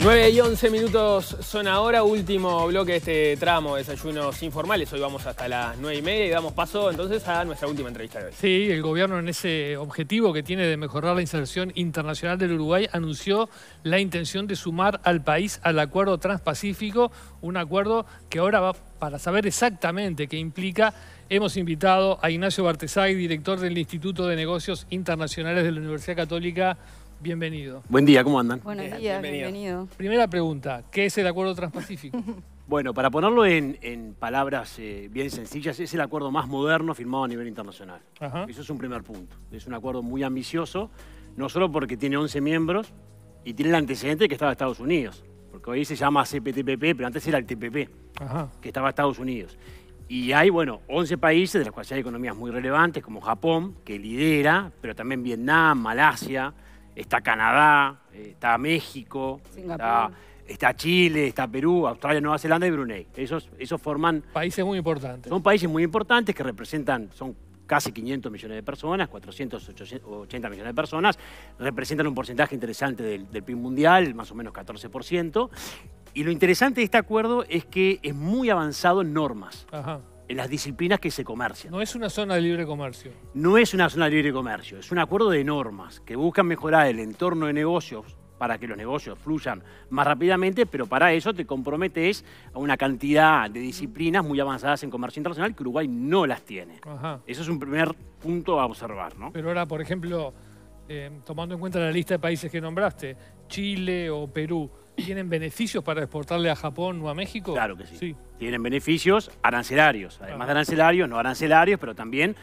9 y 11 minutos son ahora, último bloque de este tramo desayunos informales. Hoy vamos hasta las 9 y media y damos paso entonces a nuestra última entrevista de hoy. Sí, el gobierno en ese objetivo que tiene de mejorar la inserción internacional del Uruguay anunció la intención de sumar al país al acuerdo transpacífico, un acuerdo que ahora va para saber exactamente qué implica Hemos invitado a Ignacio Bartesay, director del Instituto de Negocios Internacionales de la Universidad Católica Bienvenido. Buen día, ¿cómo andan? Buenos días, bienvenido. Primera pregunta, ¿qué es el Acuerdo Transpacífico? bueno, para ponerlo en, palabras eh, bien sencillas, es el acuerdo más moderno firmado a nivel internacional. Eso es un primer punto. Es un acuerdo muy ambicioso, no solo porque tiene 11 miembros y tiene el antecedente que estaba Estados Unidos, porque hoy se llama CPTPP, pero antes era el TPP, que estaba Estados Unidos. Y hay, bueno, 11 países, de los cuales hay economías muy relevantes, como Japón, que lidera, pero también Vietnam, Malasia, está Canadá, está México, está, Chile, está Perú, Australia, Nueva Zelanda y Brunei. Esos, esos forman... Países muy importantes. Son países muy importantes que representan, son casi 500 millones de personas, 480 millones de personas, representan un porcentaje interesante del, del PIB mundial, más o menos 14%. Y lo interesante de este acuerdo es que es muy avanzado en normas. Ajá en las disciplinas que se comercian. No es una zona de libre comercio. No es una zona de libre comercio, es un acuerdo de normas que buscan mejorar el entorno de negocios para que los negocios fluyan más rápidamente, pero para eso te comprometes a una cantidad de disciplinas muy avanzadas en comercio internacional que Uruguay no las tiene. Eso es un primer punto a observar. Pero ahora, por ejemplo, eh, tomando en cuenta la lista de países que nombraste, Chile o Perú, ¿Tienen beneficios para exportarle a Japón o a México? Claro que sí. Tienen beneficios arancelarios, además de arancelarios, no arancelarios, pero también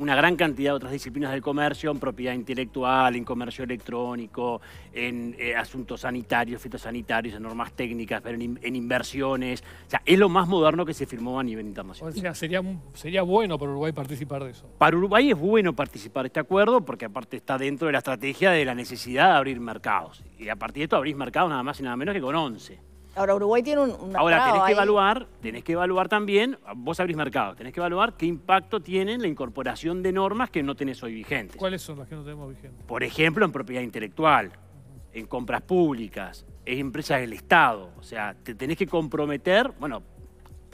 una gran cantidad de otras disciplinas del comercio, en propiedad intelectual, en comercio electrónico, en eh, asuntos sanitarios, fitosanitarios, en normas técnicas, en, inversiones. O sea, es lo más moderno que se firmó a nivel internacional. O sea, sería, sería bueno para Uruguay participar de eso. Para Uruguay es bueno participar de este acuerdo porque aparte está dentro de la estrategia de la necesidad de abrir mercados. Y a partir de esto abrís mercados nada más y nada menos que con ONCE. Ahora, Uruguay tiene un, Ahora, tenés que, evaluar, tenés que evaluar también, vos abrís mercado, tenés que evaluar qué impacto tiene la incorporación de normas que no tenés hoy vigentes. ¿Cuáles son las que no tenemos vigentes? Por ejemplo, en propiedad intelectual, en compras públicas, en empresas del Estado. O sea, te tenés que comprometer, bueno,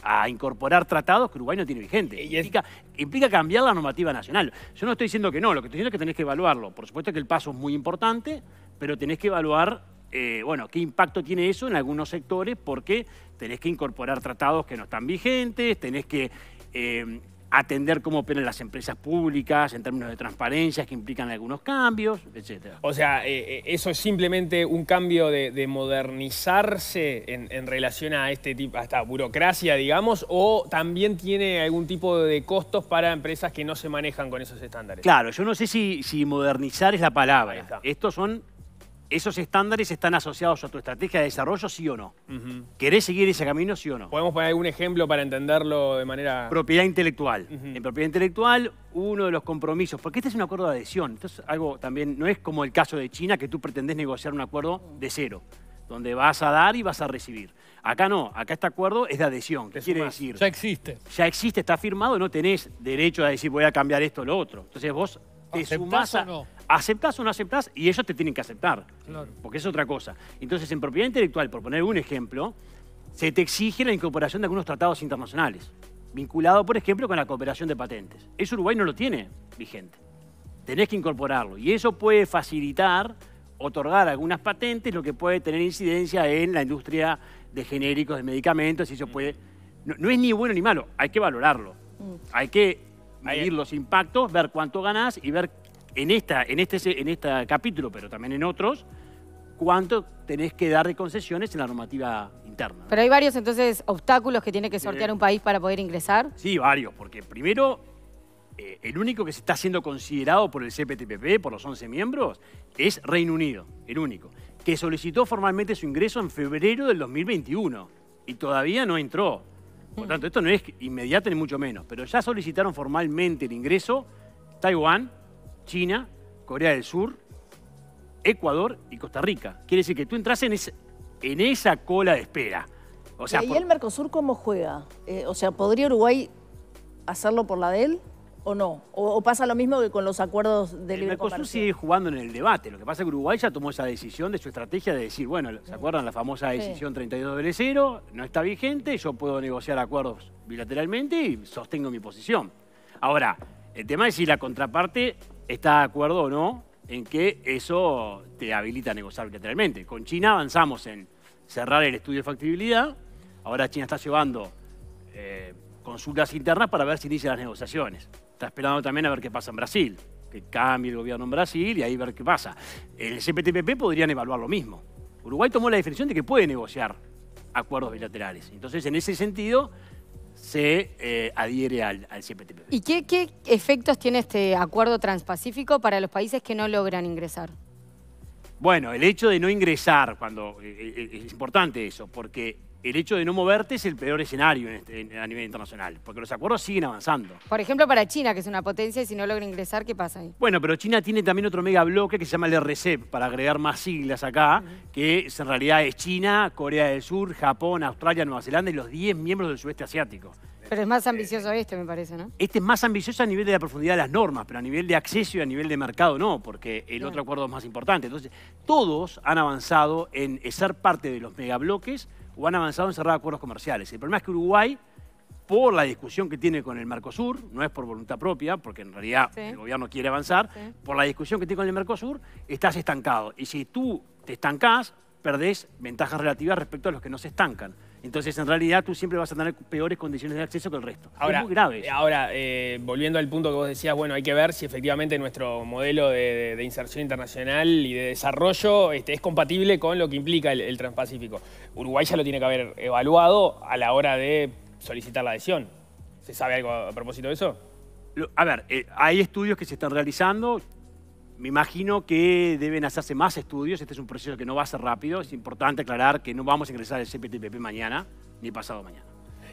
a incorporar tratados que Uruguay no tiene vigentes. Y implica, implica, cambiar la normativa nacional. Yo no estoy diciendo que no, lo que estoy diciendo es que tenés que evaluarlo. Por supuesto que el paso es muy importante, pero tenés que evaluar eh, bueno, qué impacto tiene eso en algunos sectores porque tenés que incorporar tratados que no están vigentes, tenés que eh, atender cómo operan las empresas públicas en términos de transparencia que implican algunos cambios, etc. O sea, eh, eso es simplemente un cambio de, modernizarse en, relación a este tipo, esta burocracia, digamos, o también tiene algún tipo de costos para empresas que no se manejan con esos estándares. Claro, yo no sé si modernizar es la palabra. Estos son ¿Esos estándares están asociados a tu estrategia de desarrollo, sí o no? ¿Querés seguir ese camino, sí o no? Podemos poner algún ejemplo para entenderlo de manera... Propiedad intelectual. En propiedad intelectual, uno de los compromisos, porque este es un acuerdo de adhesión, entonces algo también, no es como el caso de China, que tú pretendés negociar un acuerdo de cero, donde vas a dar y vas a recibir. Acá no, acá este acuerdo es de adhesión, ¿qué quiere decir? Ya existe. Ya existe, está firmado, no tenés derecho a decir voy a cambiar esto o lo otro. Entonces vos o no? ¿Aceptás o no aceptás? Y ellos te tienen que aceptar. Porque es otra cosa. Entonces, en propiedad intelectual, por poner un ejemplo, se te exige la incorporación de algunos tratados internacionales, vinculado, por ejemplo, con la cooperación de patentes. Eso Uruguay no lo tiene vigente. Tenés que incorporarlo. Y eso puede facilitar otorgar algunas patentes, lo que puede tener incidencia en la industria de genéricos, de medicamentos, y eso mm. puede... No, no es ni bueno ni malo, hay que valorarlo. Mm. Hay que medir los impactos, ver cuánto ganás y ver en, esta, en, este, en este capítulo, pero también en otros, cuánto tenés que dar de concesiones en la normativa interna. Pero hay varios entonces obstáculos que tiene que sortear un país para poder ingresar. Sí, varios, porque primero, eh, el único que se está siendo considerado por el CPTPP, por los 11 miembros, es Reino Unido, el único, que solicitó formalmente su ingreso en febrero del 2021 y todavía no entró. Por tanto, esto no es inmediato ni mucho menos, pero ya solicitaron formalmente el ingreso Taiwán, China, Corea del Sur, Ecuador y Costa Rica. Quiere decir que tú entras en, esa cola de espera. O sea, ¿Y el Mercosur cómo juega? Eh, o sea, ¿podría Uruguay hacerlo por la de él? ¿O no? ¿O, pasa lo mismo que con los acuerdos de el Mercosur sigue jugando en el debate. Lo que pasa es que Uruguay ya tomó esa decisión de su estrategia de decir, bueno, ¿se acuerdan la famosa decisión 32 del 0? No está vigente, yo puedo negociar acuerdos bilateralmente y sostengo mi posición. Ahora, el tema es si la contraparte está de acuerdo o no en que eso te habilita a negociar bilateralmente. Con China avanzamos en cerrar el estudio de factibilidad. Ahora China está llevando... Eh, consultas internas para ver si inician las negociaciones. Está esperando también a ver qué pasa en Brasil, que cambie el gobierno en Brasil y ahí ver qué pasa. En el CPTPP podrían evaluar lo mismo. Uruguay tomó la definición de que puede negociar acuerdos bilaterales. Entonces, en ese sentido, se eh, adhiere al, CPTPP. ¿Y qué, efectos tiene este acuerdo transpacífico para los países que no logran ingresar? Bueno, el hecho de no ingresar, cuando eh, eh, es importante eso, porque el hecho de no moverte es el peor escenario este, a nivel internacional, porque los acuerdos siguen avanzando. Por ejemplo, para China, que es una potencia, y si no logra ingresar, ¿qué pasa ahí? Bueno, pero China tiene también otro mega bloque que se llama el RCEP, para agregar más siglas acá, que en realidad es China, Corea del Sur, Japón, Australia, Nueva Zelanda y los 10 miembros del sudeste asiático. Pero es más ambicioso este, me parece, ¿no? Este es más ambicioso a nivel de la profundidad de las normas, pero a nivel de acceso y a nivel de mercado no, porque el otro acuerdo es más importante. Entonces, todos han avanzado en ser parte de los megabloques o han avanzado en cerrar acuerdos comerciales. El problema es que Uruguay, por la discusión que tiene con el Mercosur, no es por voluntad propia, porque en realidad el gobierno quiere avanzar, por la discusión que tiene con el Mercosur, estás estancado. Y si tú te estancás, perdés ventajas relativas respecto a los que no se estancan. Entonces, en realidad, tú siempre vas a tener peores condiciones de acceso que el resto. Ahora, Ahora, eh, volviendo al punto que vos decías, bueno, hay que ver si efectivamente nuestro modelo de, inserción internacional y de desarrollo este, es compatible con lo que implica el, Transpacífico. Uruguay ya lo tiene que haber evaluado a la hora de solicitar la adhesión. ¿Se sabe algo a, propósito de eso? A ver, eh, hay estudios que se están realizando. Me imagino que deben hacerse más estudios, este es un proceso que no va a ser rápido, es importante aclarar que no vamos a ingresar al CPTPP mañana ni pasado mañana.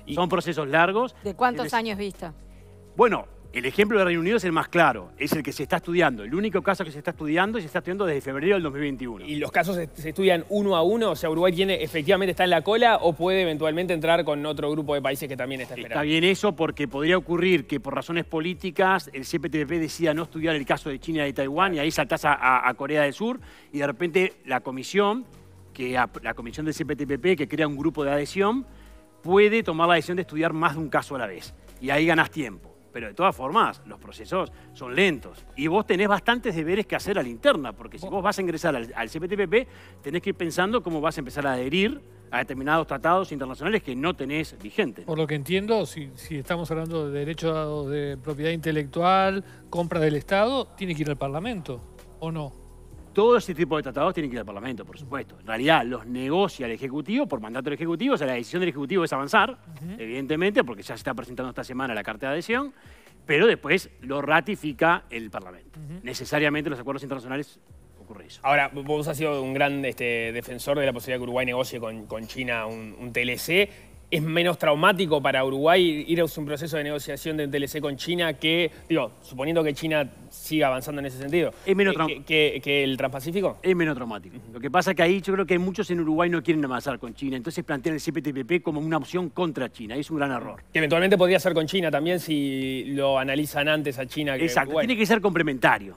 Y Son procesos largos. ¿De cuántos años vista? Bueno, el ejemplo de Reino Unido es el más claro, es el que se está estudiando, el único caso que se está estudiando y se está estudiando desde febrero del 2021. ¿Y los casos se estudian uno a uno? O sea, Uruguay tiene, efectivamente está en la cola o puede eventualmente entrar con otro grupo de países que también está esperando. Está bien eso porque podría ocurrir que por razones políticas el CPTPP decida no estudiar el caso de China y de Taiwán y ahí saltás a, Corea del Sur y de repente la comisión, que, la comisión del CPTPP que crea un grupo de adhesión, puede tomar la decisión de estudiar más de un caso a la vez y ahí ganas tiempo pero de todas formas, los procesos son lentos. Y vos tenés bastantes deberes que hacer a la interna, porque si vos vas a ingresar al, CPTPP, tenés que ir pensando cómo vas a empezar a adherir a determinados tratados internacionales que no tenés vigente. Por lo que entiendo, si, si estamos hablando de derechos de propiedad intelectual, compra del Estado, tiene que ir al Parlamento, ¿o no? Todo ese tipo de tratados tienen que ir al Parlamento, por supuesto. En realidad, los negocia el Ejecutivo por mandato del Ejecutivo, o sea, la decisión del Ejecutivo es avanzar, evidentemente, porque ya se está presentando esta semana la carta de adhesión, pero después lo ratifica el Parlamento. Necesariamente en los acuerdos internacionales ocurre eso. Ahora, vos has sido un gran este, defensor de la posibilidad que Uruguay negocie con, China un TLC es menos traumático para Uruguay ir a un proceso de negociación de TLC con China que, digo, suponiendo que China siga avanzando en ese sentido? ¿Es menos eh, que, que, el Transpacífico? Es menos traumático. Lo que pasa es que ahí yo creo que muchos en Uruguay no quieren avanzar con China, entonces plantean el CPTPP como una opción contra China. Es un gran error. Que eventualmente podría ser con China también si lo analizan antes a China. Que Exacto, Uruguay. tiene que ser complementario.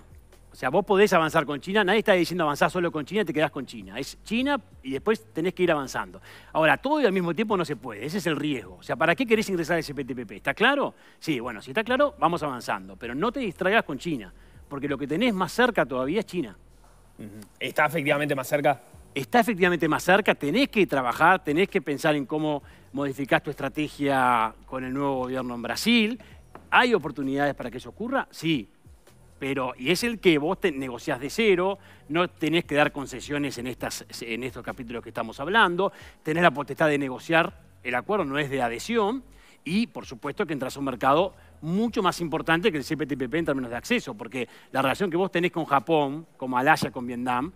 O sea, vos podés avanzar con China, nadie está diciendo avanzar solo con China y te quedás con China. Es China y después tenés que ir avanzando. Ahora, todo y al mismo tiempo no se puede, ese es el riesgo. O sea, ¿para qué querés ingresar a ese PTPP? ¿Está claro? Sí, bueno, si está claro, vamos avanzando. Pero no te distraigas con China, porque lo que tenés más cerca todavía es China. ¿Está efectivamente más cerca? Está efectivamente más cerca, tenés que trabajar, tenés que pensar en cómo modificás tu estrategia con el nuevo gobierno en Brasil. ¿Hay oportunidades para que eso ocurra? Sí, pero y es el que vos te negociás de cero, no tenés que dar concesiones en, estas, en estos capítulos que estamos hablando, tenés la potestad de negociar, el acuerdo no es de adhesión, y por supuesto que entras a un mercado mucho más importante que el CPTPP en términos de acceso, porque la relación que vos tenés con Japón, con Malasia, con Vietnam,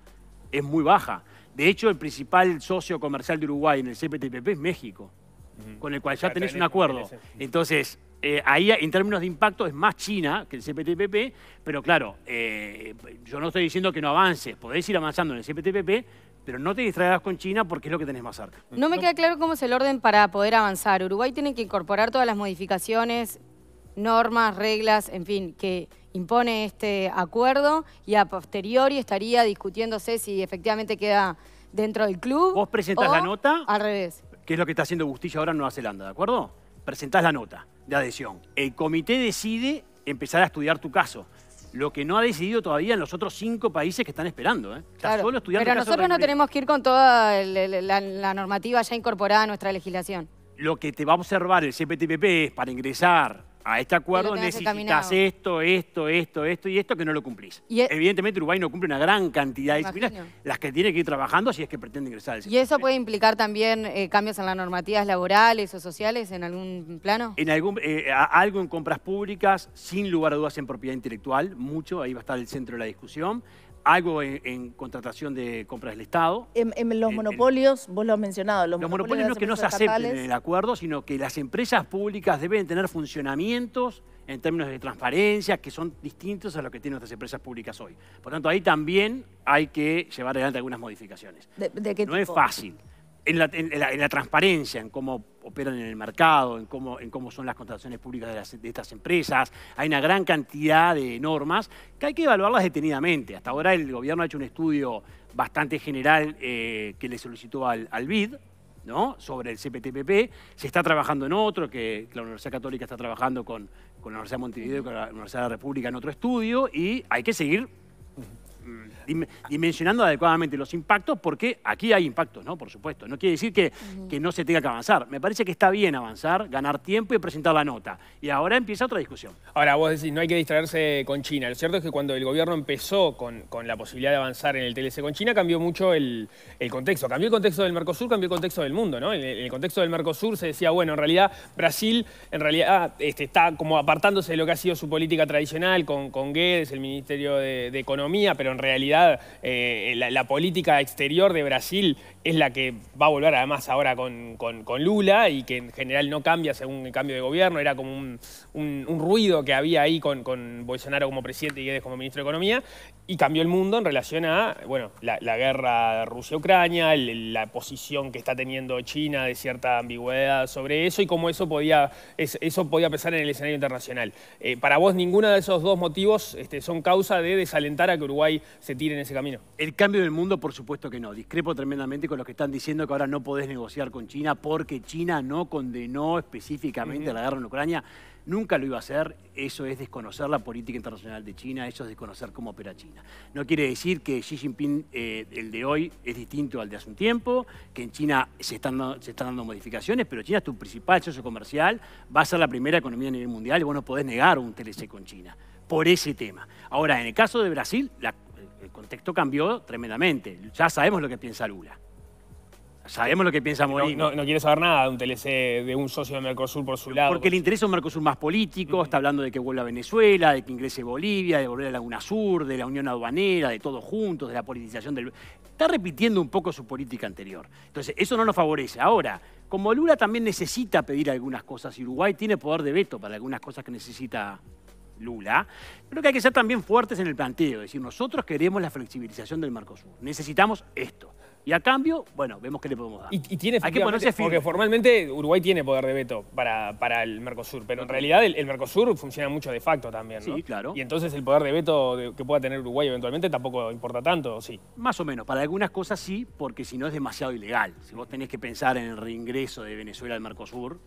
es muy baja. De hecho, el principal socio comercial de Uruguay en el CPTPP es México, con el cual ya tenés un acuerdo. Entonces, eh, ahí en términos de impacto es más China que el CPTPP, pero claro, eh, yo no estoy diciendo que no avances, podés ir avanzando en el CPTPP, pero no te distraigas con China porque es lo que tenés más cerca. No me queda claro cómo es el orden para poder avanzar. Uruguay tiene que incorporar todas las modificaciones, normas, reglas, en fin, que impone este acuerdo y a posteriori estaría discutiéndose si efectivamente queda dentro del club. Vos presentás la nota. Al revés. Que es lo que está haciendo Bustillo ahora en Nueva Zelanda, ¿de acuerdo? Presentás la nota de adhesión. El comité decide empezar a estudiar tu caso. Lo que no ha decidido todavía en los otros cinco países que están esperando. ¿eh? pero nosotros no tenemos que ir con toda la, la normativa ya incorporada a nuestra legislación. Lo que te va a observar el CPTPP es para ingresar a este acuerdo necesitas esto, esto, esto, esto y esto que no lo cumplís. E- Evidentemente Uruguay no cumple una gran cantidad de disciplinas, las que tiene que ir trabajando si es que pretende ingresar al Y eso puede implicar también eh, cambios en las normativas laborales o sociales en algún plano. En algún, eh, algo en compras públicas, sin lugar a dudas en propiedad intelectual, mucho, ahí va a estar el centro de la discusión algo en, contratación de compras del Estado. En, los monopolios, vos lo has mencionado, los, monopolios, no es que no se acepten en el acuerdo, sino que las empresas públicas deben tener funcionamientos en términos de transparencia que son distintos a lo que tienen nuestras empresas públicas hoy. Por tanto, ahí también hay que llevar adelante algunas modificaciones. ¿De, no es fácil en la, transparencia, en cómo operan en el mercado, en cómo, en cómo son las contrataciones públicas de, estas empresas. Hay una gran cantidad de normas que hay que evaluarlas detenidamente. Hasta ahora el gobierno ha hecho un estudio bastante general eh, que le solicitó al, BID, ¿no? sobre el CPTPP. Se está trabajando en otro, que la Universidad Católica está trabajando con, con la Universidad de Montevideo y con la Universidad de la República en otro estudio, y hay que seguir Mm, dimensionando adecuadamente los impactos, porque aquí hay impactos, ¿no? Por supuesto. No quiere decir que, que no se tenga que avanzar. Me parece que está bien avanzar, ganar tiempo y presentar la nota. Y ahora empieza otra discusión. Ahora, vos decís, no hay que distraerse con China. Lo cierto es que cuando el gobierno empezó con, con la posibilidad de avanzar en el TLC con China, cambió mucho el, el contexto. Cambió el contexto del Mercosur, cambió el contexto del mundo, ¿no? En el, contexto del Mercosur se decía, bueno, en realidad Brasil en realidad este, está como apartándose de lo que ha sido su política tradicional con, con Guedes, el Ministerio de, de Economía, pero en realidad eh, la política exterior de Brasil es la que va a volver además ahora con, Lula y que en general no cambia según el cambio de gobierno, era como un, ruido que había ahí con, Bolsonaro como presidente y Guedes como ministro de Economía, y cambió el mundo en relación a bueno, la, guerra Rusia-Ucrania, la posición que está teniendo China de cierta ambigüedad sobre eso y cómo eso podía, eso podía pesar en el escenario internacional. Eh, para vos, ninguno de esos dos motivos este, son causa de desalentar a que Uruguay se tire en ese camino. El cambio del mundo, por supuesto que no, discrepo tremendamente los que están diciendo que ahora no podés negociar con China porque China no condenó específicamente la guerra en Ucrania. Nunca lo iba a hacer, eso es desconocer la política internacional de China, eso es desconocer cómo opera China. No quiere decir que Xi Jinping, eh, el de hoy, es distinto al de hace un tiempo, que en China se están, dando, se están dando modificaciones, pero China es tu principal socio comercial, va a ser la primera economía a nivel mundial y vos no podés negar un TLC con China por ese tema. Ahora, en el caso de Brasil, el contexto cambió tremendamente. Ya sabemos lo que piensa Lula. Sabemos lo que piensa Morín. No, quiere saber nada de un TLC de un socio de Mercosur por su lado. Porque el interés es un Mercosur más político, está hablando de que vuelva a Venezuela, de que ingrese Bolivia, de volver a la Sur, de la Unión Aduanera, de todos juntos, de la politización del... Está repitiendo un poco su política anterior. Entonces, eso no nos favorece. Ahora, como Lula también necesita pedir algunas cosas, y Uruguay tiene poder de veto para algunas cosas que necesita Lula, creo que hay que ser también fuertes en el planteo. Es decir, nosotros queremos la flexibilización del Mercosur. Necesitamos esto. Y a cambio, bueno, vemos qué le podemos dar. Y, tiene Hay que ponerse firme. Porque formalmente Uruguay tiene poder de veto para, el Mercosur, pero en realidad el, Mercosur funciona mucho de facto también, ¿no? Sí, claro. Y entonces el poder de veto que pueda tener Uruguay eventualmente tampoco importa tanto, ¿sí? Más o menos. Para algunas cosas sí, porque si no es demasiado ilegal. Si vos tenés que pensar en el reingreso de Venezuela al Mercosur,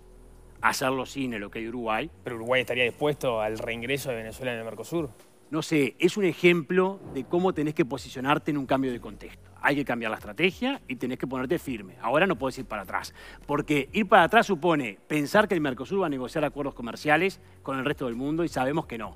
hacerlo sin el que de Uruguay. ¿Pero Uruguay estaría dispuesto al reingreso de Venezuela en el Mercosur? No sé, es un ejemplo de cómo tenés que posicionarte en un cambio de contexto. Hay que cambiar la estrategia y tenés que ponerte firme. Ahora no podés ir para atrás, porque ir para atrás supone pensar que el Mercosur va a negociar acuerdos comerciales con el resto del mundo y sabemos que no.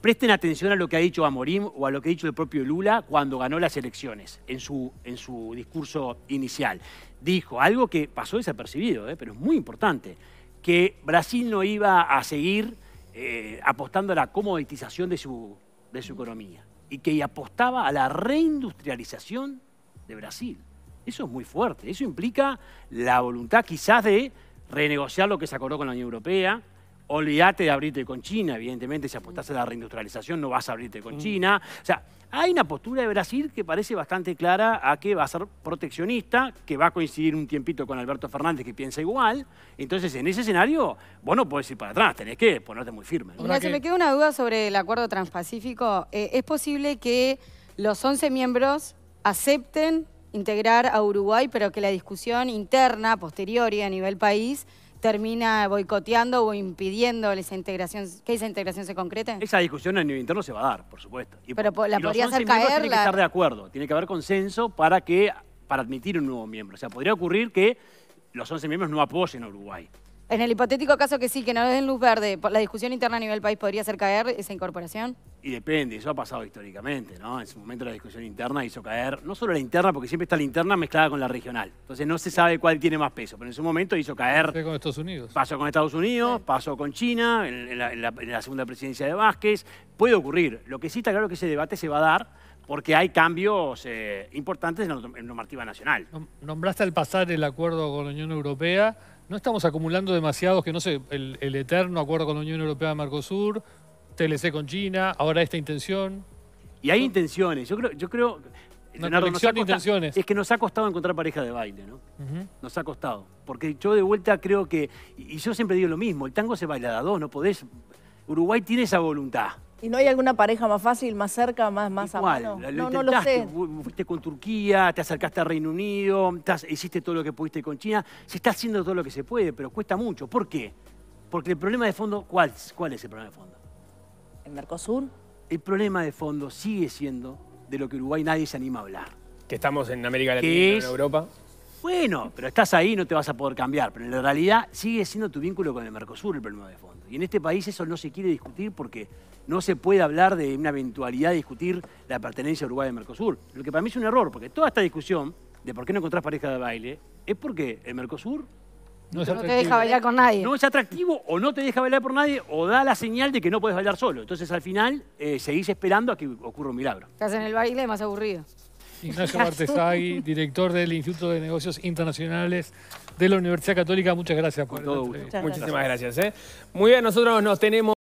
Presten atención a lo que ha dicho Amorim o a lo que ha dicho el propio Lula cuando ganó las elecciones en su, en su discurso inicial. Dijo algo que pasó desapercibido, eh, pero es muy importante, que Brasil no iba a seguir eh, apostando a la comoditización de su, de su economía y que apostaba a la reindustrialización de Brasil. Eso es muy fuerte. Eso implica la voluntad quizás de renegociar lo que se acordó con la Unión Europea, olvídate de abrirte con China, evidentemente, si apostás a la reindustrialización no vas a abrirte con mm. China. O sea, hay una postura de Brasil que parece bastante clara a que va a ser proteccionista, que va a coincidir un tiempito con Alberto Fernández que piensa igual. Entonces, en ese escenario, bueno, no podés ir para atrás, tenés que ponerte muy firme. me queda una duda sobre el acuerdo transpacífico. Eh, ¿Es posible que los 11 miembros acepten integrar a Uruguay, pero que la discusión interna, posterior y a nivel país, termina boicoteando o impidiendo esa integración, que esa integración se concrete? Esa discusión a nivel interno se va a dar, por supuesto. Pero la podría hacer caer. Tiene que estar de acuerdo, tiene que haber consenso para que para admitir un nuevo miembro. O sea, podría ocurrir que los 11 miembros no apoyen a Uruguay. En el hipotético caso que sí, que no den luz verde, ¿la discusión interna a nivel país podría hacer caer esa incorporación? Y depende, eso ha pasado históricamente, ¿no? En su momento la discusión interna hizo caer, no solo la interna, porque siempre está la interna mezclada con la regional. Entonces no se sabe cuál tiene más peso, pero en su momento hizo caer... Pasó con Estados Unidos. Pasó con Estados Unidos, pasó con China, en la, segunda presidencia de Vázquez. Puede ocurrir. Lo que sí está claro es que ese debate se va a dar, porque hay cambios eh, importantes en la normativa nacional. Nombraste al pasar el acuerdo con la Unión Europea ¿No estamos acumulando demasiados que no sé, el, eterno acuerdo con la Unión Europea de Mercosur, TLC con China, ahora esta intención? Y hay intenciones. Yo creo, yo creo no Leonardo, Es que nos ha costado encontrar pareja de baile, ¿no? Nos ha costado. Porque yo de vuelta creo que, y yo siempre digo lo mismo, el tango se baila a dos, no podés. Uruguay tiene esa voluntad. ¿Y no hay alguna pareja más fácil, más cerca, más, más Igual, no, lo sé. Fuiste con Turquía, te acercaste al Reino Unido, hiciste todo lo que pudiste con China. Se está haciendo todo lo que se puede, pero cuesta mucho. ¿Por qué? Porque el problema de fondo, ¿cuál, cuál es el problema de fondo? ¿El Mercosur? El problema de fondo sigue siendo de lo que Uruguay nadie se anima a hablar. Que estamos en América Latina, en Europa. Bueno, pero estás ahí, no te vas a poder cambiar. Pero en la realidad sigue siendo tu vínculo con el Mercosur el problema de fondo. Y en este país eso no se quiere discutir porque no se puede hablar de una eventualidad de discutir la pertenencia a Uruguay al Mercosur. Lo que para mí es un error, porque toda esta discusión de por qué no encontrás pareja de baile es porque el Mercosur no, te deja bailar con nadie. No es atractivo o no te deja bailar por nadie o da la señal de que no puedes bailar solo. Entonces al final eh, seguís esperando a que ocurra un milagro. Estás en el baile más aburrido. Ignacio Martesagui, director del Instituto de Negocios Internacionales de la Universidad Católica. Muchas gracias por todo Muchísimas gracias. ¿eh? Muy bien, nosotros nos tenemos...